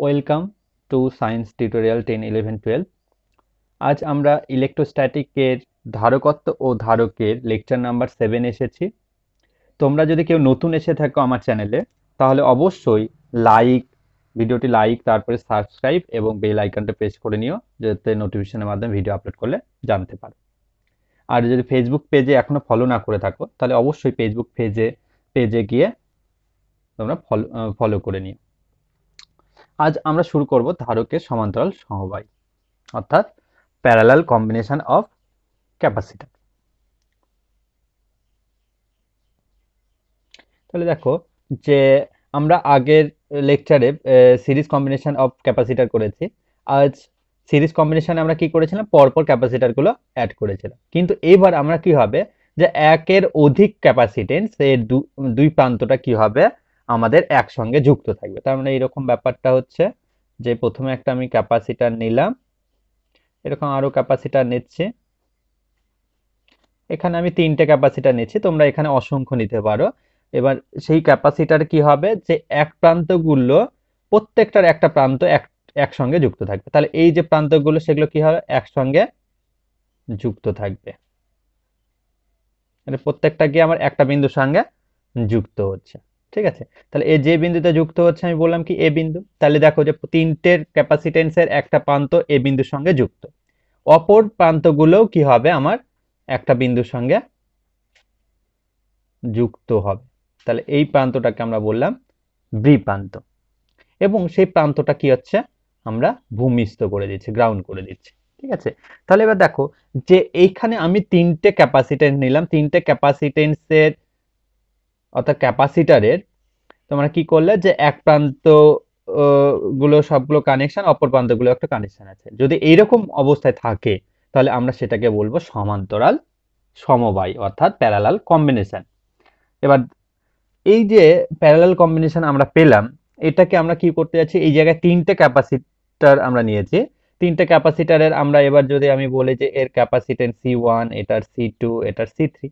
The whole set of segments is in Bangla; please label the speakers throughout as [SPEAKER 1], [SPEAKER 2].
[SPEAKER 1] Welcome to science tutorial ten eleven twelve আজ আমরা ইলেকট্রোস্ট্যাটিকের ধারকত্ব ও ধারকের লেকচার নাম্বার সেভেন এসেছি তোমরা যদি কেউ নতুন এসে থাকো আমার চ্যানেলে তাহলে অবশ্যই লাইক ভিডিওটি লাইক তারপরে সাবস্ক্রাইব এবং বেল আইকনটা প্রেস করে নিও যাতে নোটিফিকেশনের মাধ্যমে ভিডিও আপলোড করলে জানতে পারো আর যদি ফেসবুক পেজে এখনও ফলো না করে থাকো তাহলে অবশ্যই ফেসবুক পেজে পেজে গিয়ে তোমরা ফলো ফলো করে নিও আজ আমরা শুরু করব ধারকের সমান্তরাল সমবায় অর্থাৎ প্যারালাল কম্বিনেশন অফ ক্যাপাসিটার তাহলে দেখো যে আমরা আগের লেকচারে সিরিজ কম্বিনেশন অফ ক্যাপাসিটার করেছি আজ সিরিজ কম্বিনেশনে আমরা কি করেছিলাম পরপর ক্যাপাসিটারগুলো অ্যাড করেছিলাম কিন্তু এবার আমরা কি হবে যে একের অধিক ক্যাপাসিটেন্স এর দুই প্রান্তটা কি হবে আমাদের একসঙ্গে যুক্ত থাকবে তার মানে এরকম ব্যাপারটা হচ্ছে যে প্রথমে একটা আমি ক্যাপাসিটার নিলাম এরকম আরও ক্যাপাসিটার নিচ্ছে এখানে আমি তিনটে ক্যাপাসিটার নিচ্ছি তোমরা এখানে অসংখ্য নিতে পারো এবার সেই ক্যাপাসিটার কি হবে যে এক প্রান্তগুলো প্রত্যেকটার একটা প্রান্ত এক একসঙ্গে যুক্ত থাকবে তাহলে এই যে প্রান্তগুলো সেগুলো কি হবে একসঙ্গে যুক্ত থাকবে মানে প্রত্যেকটা গিয়ে আমার একটা বিন্দুর সঙ্গে যুক্ত হচ্ছে ঠিক আছে তাহলে এ যে বিন্দুতে যুক্ত হচ্ছে আমি বললাম কি এ বিন্দু তাহলে দেখো যে তিনটের ক্যাপাসিটেন্সের একটা প্রান্ত এ বিন্দুর সঙ্গে যুক্ত অপর প্রান্তগুলো কি হবে আমার একটা বিন্দুর সঙ্গে যুক্ত হবে তাহলে এই প্রান্তটাকে আমরা বললাম ব্রি প্রান্ত এবং সেই প্রান্তটা কি হচ্ছে আমরা ভূমিস্থ করে দিচ্ছি গ্রাউন্ড করে দিচ্ছি ঠিক আছে তাহলে এবার দেখো যে এইখানে আমি তিনটে ক্যাপাসিটেন্স নিলাম তিনটে ক্যাপাসিটেন্সের অর্থাৎ ক্যাপাসিটারের তোমরা কি করলে যে এক প্রান্ত গুলো সবগুলো কানেকশন অপর প্রান্তগুলো একটা কানেকশন আছে যদি এইরকম অবস্থায় থাকে তাহলে আমরা সেটাকে বলবো সমান্তরাল সমবায় অর্থাৎ প্যারালাল কম্বিনেশন এবার এই যে প্যারালাল কম্বিনেশন আমরা পেলাম এটাকে আমরা কি করতে যাচ্ছি এই জায়গায় তিনটে ক্যাপাসিটার আমরা নিয়েছি তিনটে ক্যাপাসিটারের আমরা এবার যদি আমি বলি যে এর ক্যাপাসিটেন্স সি ওয়ান এটার সি টু এটার সি থ্রি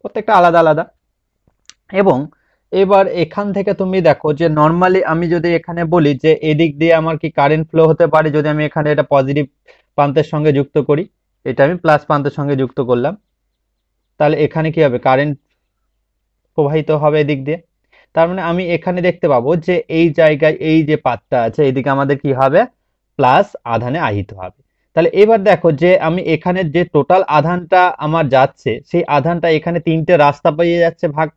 [SPEAKER 1] প্রত্যেকটা আলাদা আলাদা এবং এবার এখান থেকে তুমি দেখো যে নর্মালি আমি যদি এখানে বলি যে এদিক দিয়ে আমার কি কারেন্ট ফ্লো হতে পারে যদি আমি এখানে এটা পজিটিভ প্রান্তের সঙ্গে যুক্ত করি এটা আমি প্লাস প্রান্তের সঙ্গে যুক্ত করলাম তাহলে এখানে কি হবে কারেন্ট প্রবাহিত হবে এদিক দিয়ে তার মানে আমি এখানে দেখতে পাবো যে এই জায়গায় এই যে পাতটা আছে এদিকে আমাদের কি হবে প্লাস আধানে আহিত হবে তাহলে এবার দেখো যে আমি এখানে যে টোটাল আধানটা আমার যাচ্ছে সেই আধানটা এখানে তিনটে রাস্তা পেয়ে যাচ্ছে ভাগ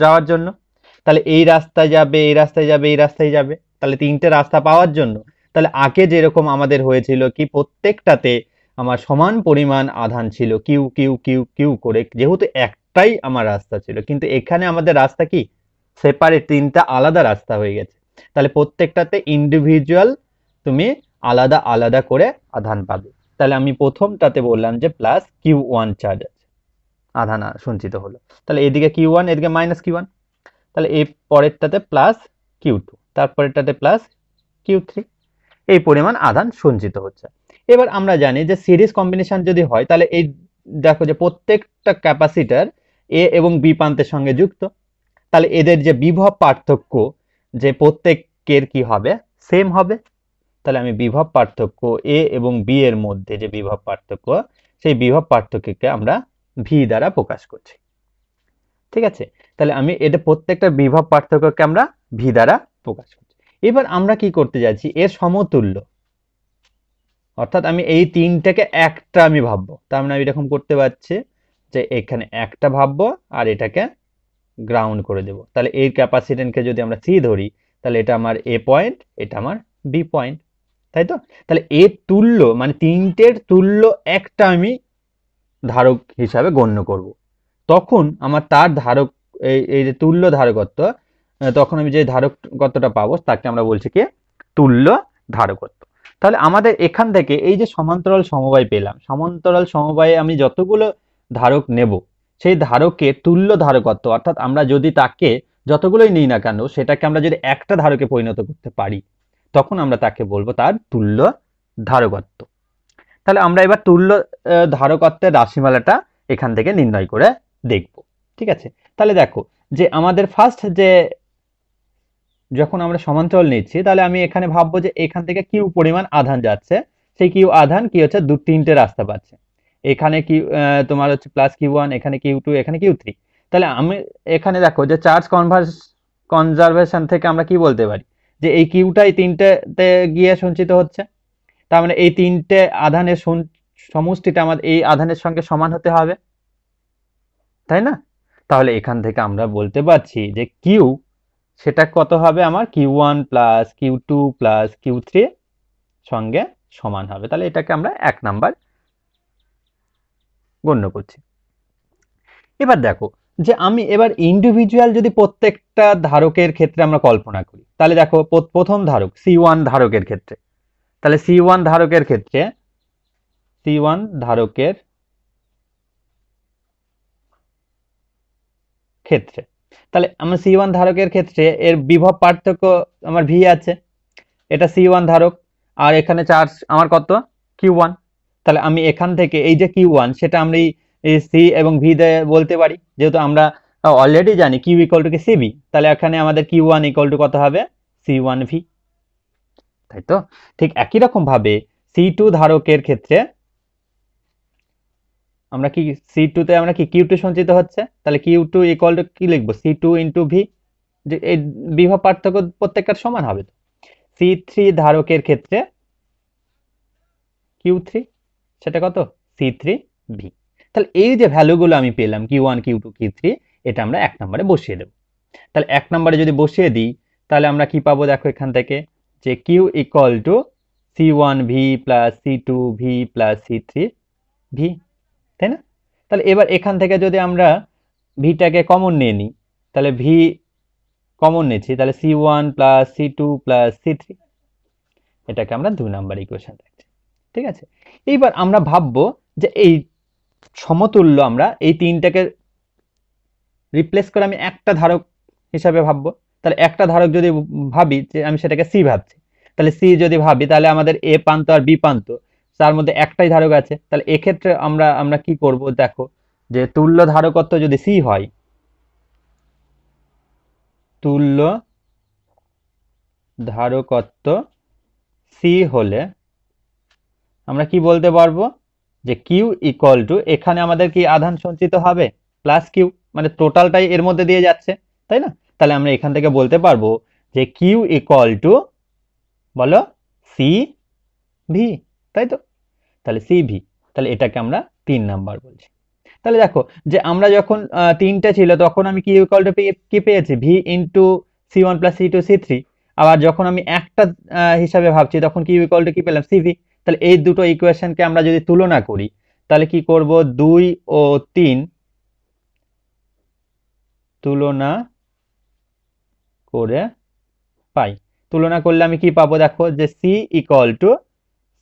[SPEAKER 1] যাওয়ার জন্য তাহলে এই রাস্তায় যাবে এই রাস্তায় যাবে এই রাস্তায় যাবে তাহলে তিনটে রাস্তা পাওয়ার জন্য তাহলে আগে যেরকম আমাদের হয়েছিল কি প্রত্যেকটাতে আমার সমান পরিমাণ আধান ছিল কিউ কিউ কিউ কিউ করে যেহেতু একটাই আমার রাস্তা ছিল কিন্তু এখানে আমাদের রাস্তা কি সেপারেট তিনটা আলাদা রাস্তা হয়ে গেছে তাহলে প্রত্যেকটাতে ইন্ডিভিজুয়াল তুমি আলাদা আলাদা করে আধান পাবে তাহলে আমি প্রথমটাতে বললাম যে প্লাস কিউ ওয়ান চার্জ আধানা সঞ্চিত হলো তাহলে এদিকে কিউ ওয়ান এদিকে মাইনাস কিউ ওয়ান তাহলে এই পরেরটাতে প্লাস কিউ টু তারপরেরটাতে প্লাস কিউ থ্রি এই পরিমাণ আধান সঞ্চিত হচ্ছে এবার আমরা জানি যে সিরিজ কম্বিনেশন যদি হয় তাহলে এই দেখো যে প্রত্যেকটা ক্যাপাসিটার এ এবং বি প্রান্তের সঙ্গে যুক্ত তাহলে এদের যে বিভব পার্থক্য যে প্রত্যেকের কি হবে সেম হবে তাহলে আমি বিভব পার্থক্য এ এবং বি এর মধ্যে যে বিভব পার্থক্য সেই বিভব পার্থক্যকে আমরা ভি দ্বারা প্রকাশ করছি ঠিক আছে তাহলে আমি এটা প্রত্যেকটা বিভব পার্থক্যকে আমরা ভি দ্বারা প্রকাশ করছি এবার আমরা কি করতে যাচ্ছি এর সমতুল্য অর্থাৎ আমি এই তিনটাকে একটা আমি ভাববো তার মানে আমি এরকম করতে পারছি যে এখানে একটা ভাববো আর এটাকে গ্রাউন্ড করে দেব তাহলে এই ক্যাপাসিটেন্টকে যদি আমরা সি ধরি তাহলে এটা আমার এ পয়েন্ট এটা আমার বি পয়েন্ট তাই তো তাহলে এর তুল্য মানে তিনটের তুল্য একটা আমি ধারক হিসাবে গণ্য করব। তখন আমার তার ধারক এই এই যে তুল্য ধারকত্ব তখন আমি যে ধারকত্বটা পাবো তাকে আমরা বলছি কি তুল্য ধারকত্ব তাহলে আমাদের এখান থেকে এই যে সমান্তরাল সমবায় পেলাম সমান্তরাল সমবায়ে আমি যতগুলো ধারক নেব সেই ধারকে তুল্য ধারকত্ব অর্থাৎ আমরা যদি তাকে যতগুলোই নিই না কেন সেটাকে আমরা যদি একটা ধারকে পরিণত করতে পারি তখন আমরা তাকে বলবো তার তুল্য ধারকত্ব তাহলে আমরা এবার তুল্য ধারকত্বের রাশিমালাটা এখান থেকে নির্ণয় করে দেখব ঠিক আছে তাহলে দেখো যে আমাদের ফার্স্ট যে যখন আমরা সমান্তরাল নিচ্ছি তাহলে আমি এখানে ভাববো যে এখান থেকে কিউ পরিমাণ আধান যাচ্ছে সেই কিউ আধান কি হচ্ছে দু তিনটে রাস্তা পাচ্ছে এখানে কি তোমার হচ্ছে প্লাস কিউ ওয়ান এখানে কিউ টু এখানে কিউ থ্রি তাহলে আমি এখানে দেখো যে চার্জ কনভার্স কনজারভেশন থেকে আমরা কি বলতে পারি যে এই কিউটাই তিনটেতে গিয়ে সঞ্চিত হচ্ছে তার মানে এই তিনটে আধানের সমষ্টিটা আমাদের এই আধানের সঙ্গে সমান হতে হবে তাই না তাহলে এখান থেকে আমরা বলতে পারছি যে কিউ সেটা কত হবে আমার Q one plus Q two plus Q three সঙ্গে সমান হবে তাহলে এটাকে আমরা এক নাম্বার গণ্য করছি এবার দেখো যে আমি এবার ইন্ডিভিজুয়াল যদি প্রত্যেকটা ধারকের ক্ষেত্রে আমরা কল্পনা করি তাহলে দেখো প্রথম ধারক সি ওয়ান ধারকের ক্ষেত্রে তাহলে সি ওয়ান ধারকের ক্ষেত্রে সি ওয়ান ধারকের ক্ষেত্রে তাহলে আমার সি ওয়ান ধারকের ক্ষেত্রে এর বিভব পার্থক্য আমার ভি আছে এটা সি ওয়ান ধারক আর এখানে চার্জ আমার কত কিউ ওয়ান তাহলে আমি এখান থেকে এই যে কিউ ওয়ান সেটা আমরা সি এবং ভি দিয়ে বলতে পারি যেহেতু আমরা অলরেডি জানি কিউ ইকল টু সি সিবি তাহলে এখানে আমাদের কিউ ওয়ান ইকুয়াল টু কত হবে সি ওয়ান ভি তাই তো ঠিক একই রকম ভাবে সি টু ধারকের ক্ষেত্রে আমরা কি সি টু তে আমরা কি কিউ টু সঞ্চিত হচ্ছে তাহলে কিউ টু ইকুয়াল টু কি লিখবো সি টু ইন্টু ভি যে এই বিভব পার্থক্য প্রত্যেকটার সমান হবে সি থ্রি ধারকের ক্ষেত্রে কিউ থ্রি সেটা কত সি থ্রি ভি তাহলে এই যে ভ্যালুগুলো আমি পেলাম Q one Q two Q three এটা আমরা এক নম্বরে বসিয়ে দেব তাহলে এক নম্বরে যদি বসিয়ে দিই তাহলে আমরা কি পাবো দেখো এখান থেকে যে Q equal to C one V plus C two V plus C three V তাই না তাহলে এবার এখান থেকে যদি আমরা ভিটাকে কমন নিয়ে নিই তাহলে ভি কমন নিচ্ছি তাহলে C one plus C two plus C three এটাকে আমরা দু নাম্বার ইকুয়েশন রাখছি ঠিক আছে এইবার আমরা ভাববো যে এই সমতুল্য আমরা এই তিনটাকে রিপ্লেস করে আমি একটা ধারক হিসাবে ভাববো তাহলে একটা ধারক যদি ভাবি যে আমি সেটাকে সি ভাবছি তাহলে সি যদি ভাবি তাহলে আমাদের এ প্রান্ত আর বি প্রান্ত তার মধ্যে একটাই ধারক আছে তাহলে এক্ষেত্রে আমরা আমরা কি করব দেখো যে তুল্য ধারকত্ব যদি সি হয় তুল্য ধারকত্ব সি হলে আমরা কি বলতে পারবো যে কিউ ইকুয়াল টু এখানে আমাদের কি আধান সঞ্চিত হবে প্লাস কিউ মানে টোটালটাই এর মধ্যে দিয়ে যাচ্ছে তাই না তাহলে আমরা এখান থেকে বলতে পারবো যে কিউ ইকুয়াল টু বলো সি ভি তাই তো তাহলে সি ভি তাহলে এটাকে আমরা তিন নাম্বার বলছি তাহলে দেখো যে আমরা যখন তিনটা ছিল তখন আমি কিউ ইকুয়াল টু কি পেয়েছি V into C one plus C two C three আবার যখন আমি একটা হিসাবে ভাবছি তখন কিউ ইকুয়াল টু কি পেলাম সি ভি তাহলে এই দুটো ইকুয়েশনকে আমরা যদি তুলনা করি তাহলে কি করব দুই ও তিন তুলনা করে পাই তুলনা করলে আমি কি পাবো দেখো যে C equal to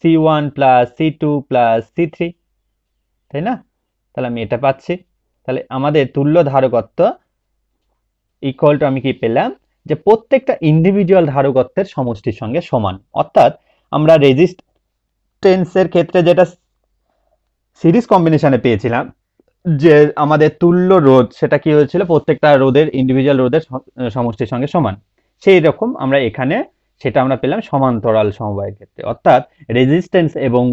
[SPEAKER 1] C one plus C two plus C three তাই না তাহলে আমি এটা পাচ্ছি তাহলে আমাদের তুল্য ধারকত্ব ইকুয়াল টু আমি কি পেলাম যে প্রত্যেকটা ইন্ডিভিজুয়াল ধারকত্বের সমষ্টির সঙ্গে সমান অর্থাৎ আমরা রেজিস্টেন্সের ক্ষেত্রে যেটা সিরিজ কম্বিনেশনে পেয়েছিলাম যে আমাদের তুল্য রোধ সেটা কি হয়েছিল প্রত্যেকটা রোদের ইন্ডিভিজুয়াল রোধের সমষ্টির সঙ্গে সমান সেই রকম আমরা এখানে সেটা আমরা পেলাম সমান্তরাল সমবায়ের ক্ষেত্রে অর্থাৎ রেজিস্ট্যান্স এবং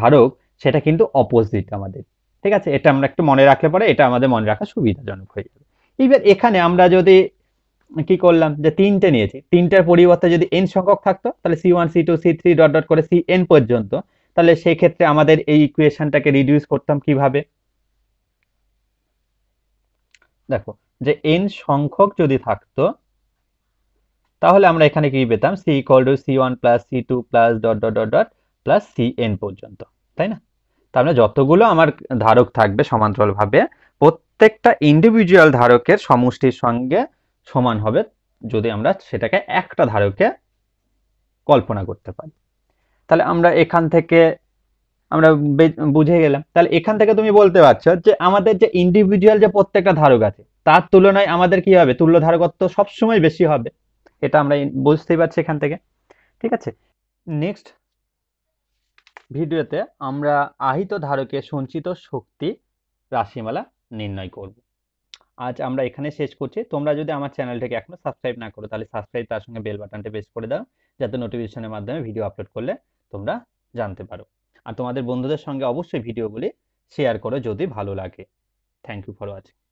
[SPEAKER 1] ধারক সেটা কিন্তু অপোজিট আমাদের ঠিক আছে এটা আমরা একটু মনে রাখলে পরে এটা আমাদের মনে রাখা সুবিধাজনক হয়ে যাবে এইবার এখানে আমরা যদি কি করলাম যে তিনটে নিয়েছি তিনটার পরিবর্তে যদি এন সংখ্যক থাকতো তাহলে C one C two C three dot dot করে সি এন পর্যন্ত তাহলে সেক্ষেত্রে আমাদের এই ইকুয়েশনটাকে রিডিউস করতাম কিভাবে দেখো যে এন সংখ্যক যদি থাকতো তাহলে আমরা এখানে কি পেতাম C equal to C one plus C two plus dot dot dot dot plus C N পর্যন্ত তাই না তাহলে মানে যতগুলো আমার ধারক থাকবে সমান্তরালভাবে প্রত্যেকটা ইন্ডিভিজুয়াল ধারকের সমষ্টির সঙ্গে সমান হবে যদি আমরা সেটাকে একটা ধারকে কল্পনা করতে পারি তাহলে আমরা এখান থেকে আমরা বুঝে গেলাম তাহলে এখান থেকে তুমি বলতে পারছো যে আমাদের যে ইন্ডিভিজুয়াল যে প্রত্যেকটা ধারক আছে তার তুলনায় আমাদের কি হবে তুল্য ধারকত্ব সবসময় বেশি হবে এটা আমরা বুঝতেই পারছি এখান থেকে ঠিক আছে নেক্সট ভিডিওতে আমরা আহিত ধারকে সঞ্চিত শক্তি রাশিমালা নির্ণয় করব আজ আমরা এখানে শেষ করছি তোমরা যদি আমার চ্যানেলটাকে এখনো সাবস্ক্রাইব না করো তাহলে সাবস্ক্রাইব তার সঙ্গে বেল বাটনটা প্রেস করে দাও যাতে নোটিফিকেশনের মাধ্যমে ভিডিও আপলোড করলে তোমরা জানতে পারো আর তোমাদের বন্ধুদের সঙ্গে অবশ্যই ভিডিওগুলি শেয়ার করো যদি ভালো লাগে থ্যাংক ইউ ফর ওয়াচিং